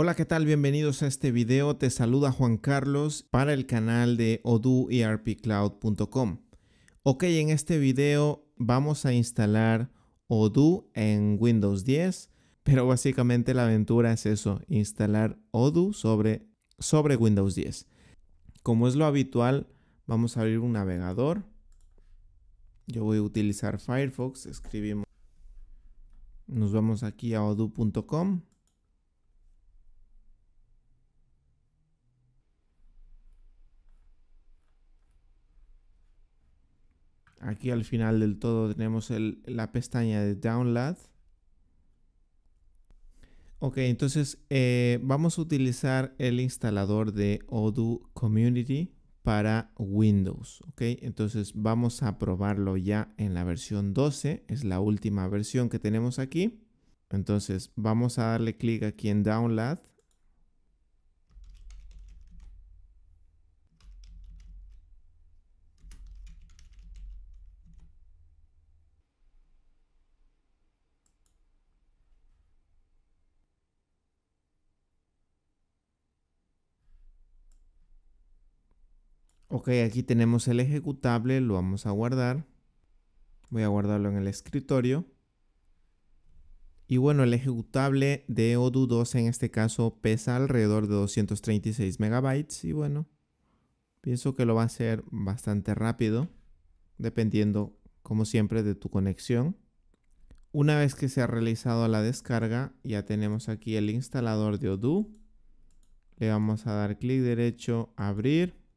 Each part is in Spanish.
Hola, ¿qué tal? Bienvenidos a este video. Te saluda Juan Carlos para el canal de odooerpcloud.com Ok, en este video vamos a instalar Odoo en Windows 10, pero básicamente la aventura es eso, instalar Odoo sobre, sobre Windows 10. Como es lo habitual, vamos a abrir un navegador. Yo voy a utilizar Firefox, escribimos. Nos vamos aquí a odoo.com Aquí al final del todo tenemos la pestaña de Download. Ok, entonces eh, vamos a utilizar el instalador de Odoo Community para Windows. Ok, entonces vamos a probarlo ya en la versión 12. Es la última versión que tenemos aquí. Entonces vamos a darle clic aquí en Download Ok, aquí tenemos el ejecutable, lo vamos a guardar. Voy a guardarlo en el escritorio. Y bueno, el ejecutable de Odoo2 en este caso pesa alrededor de 236 megabytes. Y bueno, pienso que lo va a hacer bastante rápido, dependiendo, como siempre, de tu conexión. Una vez que se ha realizado la descarga, ya tenemos aquí el instalador de Odoo. Le vamos a dar clic derecho, abrir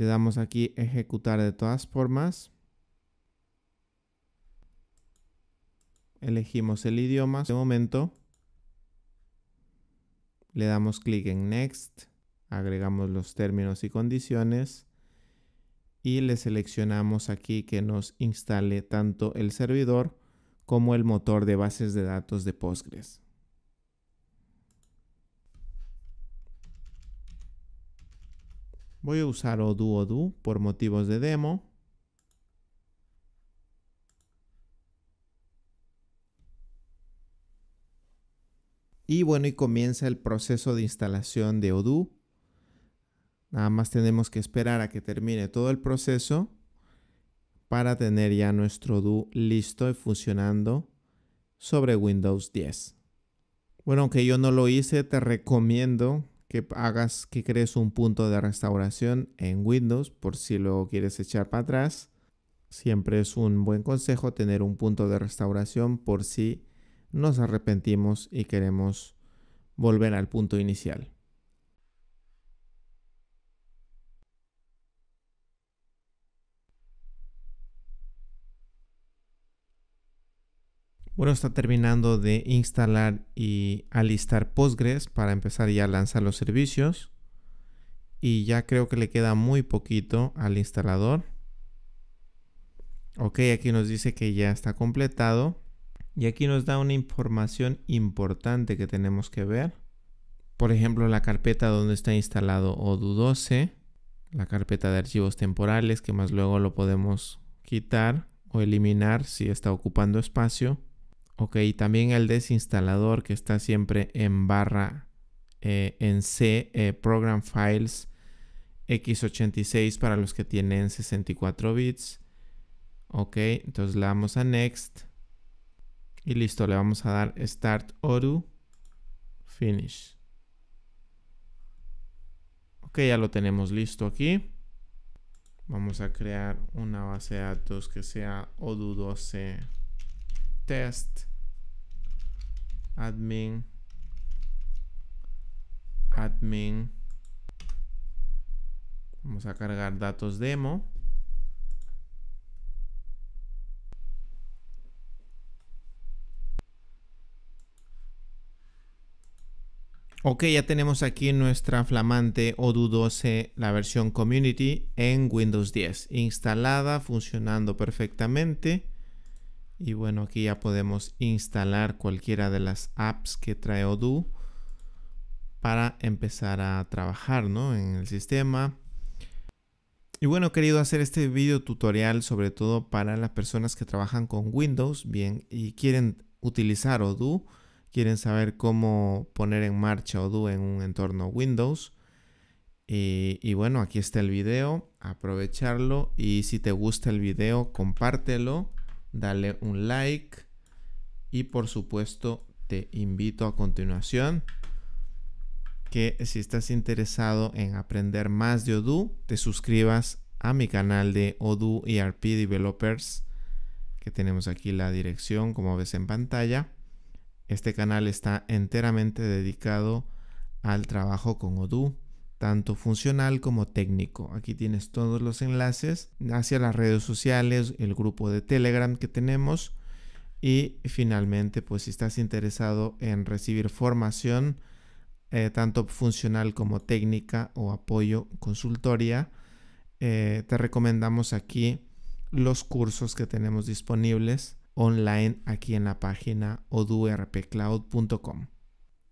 Le damos aquí ejecutar de todas formas. Elegimos el idioma de momento. Le damos clic en Next. Agregamos los términos y condiciones. Y le seleccionamos aquí que nos instale tanto el servidor como el motor de bases de datos de Postgres. Voy a usar Odoo Odoo por motivos de demo. Y bueno, y comienza el proceso de instalación de Odoo. Nada más tenemos que esperar a que termine todo el proceso para tener ya nuestro Odoo listo y funcionando sobre Windows 10. Bueno, aunque yo no lo hice, te recomiendo que hagas que crees un punto de restauración en Windows por si lo quieres echar para atrás. Siempre es un buen consejo tener un punto de restauración por si nos arrepentimos y queremos volver al punto inicial. bueno está terminando de instalar y alistar Postgres para empezar ya a lanzar los servicios. Y ya creo que le queda muy poquito al instalador. Ok, aquí nos dice que ya está completado. Y aquí nos da una información importante que tenemos que ver. Por ejemplo, la carpeta donde está instalado ODU12. La carpeta de archivos temporales que más luego lo podemos quitar o eliminar si está ocupando espacio Ok, también el desinstalador que está siempre en barra eh, en C, eh, Program Files x86 para los que tienen 64 bits. Ok, entonces le damos a Next. Y listo, le vamos a dar Start Oru Finish. Ok, ya lo tenemos listo aquí. Vamos a crear una base de datos que sea Odu 12 Test admin, admin. Vamos a cargar datos demo. Ok, ya tenemos aquí nuestra flamante ODU12, la versión Community, en Windows 10. Instalada, funcionando perfectamente. Y bueno, aquí ya podemos instalar cualquiera de las apps que trae Odoo para empezar a trabajar en el sistema. Y bueno, he querido hacer este video tutorial sobre todo para las personas que trabajan con Windows bien y quieren utilizar Odoo, quieren saber cómo poner en marcha Odoo en un entorno Windows. Y, y, bueno, aquí está el video, aprovecharlo y si te gusta el video, compártelo dale un like y por supuesto te invito a continuación que si estás interesado en aprender más de Odoo, te suscribas a mi canal de Odoo ERP Developers, que tenemos aquí la dirección como ves en pantalla. Este canal está enteramente dedicado al trabajo con Odoo tanto funcional como técnico. Aquí tienes todos los enlaces hacia las redes sociales, el grupo de Telegram que tenemos y finalmente pues si estás interesado en recibir formación eh, tanto funcional como técnica o apoyo consultoria, eh, te recomendamos aquí los cursos que tenemos disponibles online aquí en la página odurpcloud.com.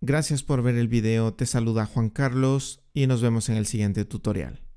Gracias por ver el video, te saluda Juan Carlos y nos vemos en el siguiente tutorial.